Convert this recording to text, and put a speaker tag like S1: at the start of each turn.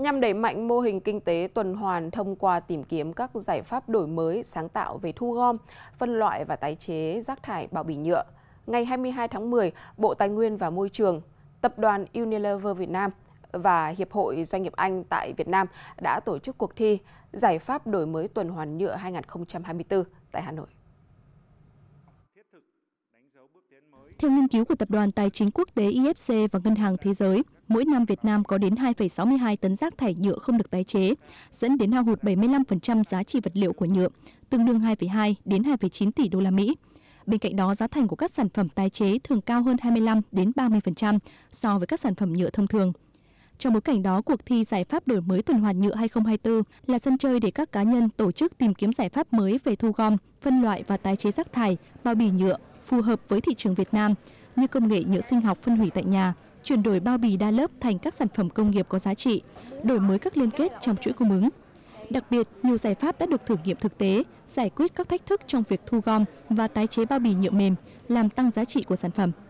S1: nhằm đẩy mạnh mô hình kinh tế tuần hoàn thông qua tìm kiếm các giải pháp đổi mới sáng tạo về thu gom, phân loại và tái chế rác thải bao bì nhựa. Ngày 22 tháng 10, Bộ Tài nguyên và Môi trường, Tập đoàn Unilever Việt Nam và Hiệp hội Doanh nghiệp Anh tại Việt Nam đã tổ chức cuộc thi Giải pháp đổi mới tuần hoàn nhựa 2024 tại Hà Nội.
S2: Theo nghiên cứu của Tập đoàn Tài chính Quốc tế IFC và Ngân hàng Thế giới, mỗi năm Việt Nam có đến 2,62 tấn rác thải nhựa không được tái chế, dẫn đến hao hụt 75% giá trị vật liệu của nhựa, tương đương 2,2 đến 2,9 tỷ đô la Mỹ. Bên cạnh đó, giá thành của các sản phẩm tái chế thường cao hơn 25 đến 30% so với các sản phẩm nhựa thông thường. Trong bối cảnh đó, cuộc thi Giải pháp đổi mới tuần hoàn nhựa 2024 là sân chơi để các cá nhân, tổ chức tìm kiếm giải pháp mới về thu gom, phân loại và tái chế rác thải, bao bì nhựa, phù hợp với thị trường Việt Nam như công nghệ nhựa sinh học phân hủy tại nhà, chuyển đổi bao bì đa lớp thành các sản phẩm công nghiệp có giá trị, đổi mới các liên kết trong chuỗi cung ứng. Đặc biệt, nhiều giải pháp đã được thử nghiệm thực tế, giải quyết các thách thức trong việc thu gom và tái chế bao bì nhựa mềm, làm tăng giá trị của sản phẩm.